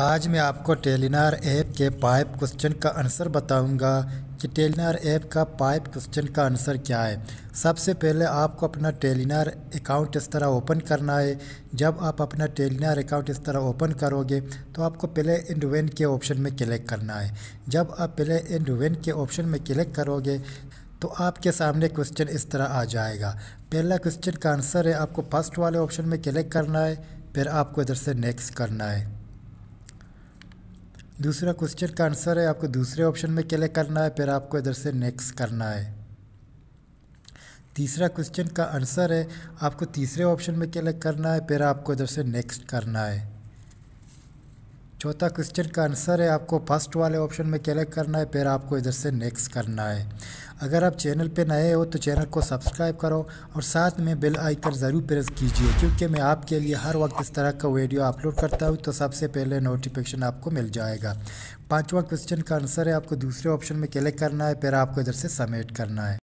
आज मैं आपको टेलीनार ऐप के पाइप क्वेश्चन का आंसर बताऊंगा कि टेलीनार ऐप का पाइप क्वेश्चन का आंसर क्या है सबसे पहले आपको अपना टेलीनार अकाउंट इस तरह ओपन करना है जब आप अपना टेलीनार अकाउंट इस तरह ओपन करोगे तो आपको पहले एंड वेन के ऑप्शन में क्लिक करना है जब आप पहले एंड वेन के ऑप्शन में क्लिक करोगे तो आपके सामने क्वेश्चन इस तरह आ जाएगा पहला क्वेश्चन का आंसर है आपको फर्स्ट वाले ऑप्शन में क्लिक करना है फिर आपको इधर से नेक्स्ट करना है दूसरा क्वेश्चन का आंसर है आपको दूसरे ऑप्शन में क्लिक करना है फिर आपको इधर से नेक्स्ट करना है तीसरा क्वेश्चन का आंसर है आपको तीसरे ऑप्शन में क्लिक करना है फिर आपको इधर से नेक्स्ट करना है चौथा क्वेश्चन का आंसर है आपको फर्स्ट वाले ऑप्शन में क्लिक करना है फिर आपको इधर से नेक्स्ट करना है अगर आप चैनल पे नए हो तो चैनल को सब्सक्राइब करो और साथ में बेल आइकन ज़रूर प्रेस कीजिए क्योंकि मैं आपके लिए हर वक्त इस तरह का वीडियो अपलोड करता हूँ तो सबसे पहले नोटिफिकेशन आपको मिल जाएगा पाँचवा क्वेश्चन का आंसर है आपको दूसरे ऑप्शन में क्लिक करना है फिर आपको इधर से सबमिट करना है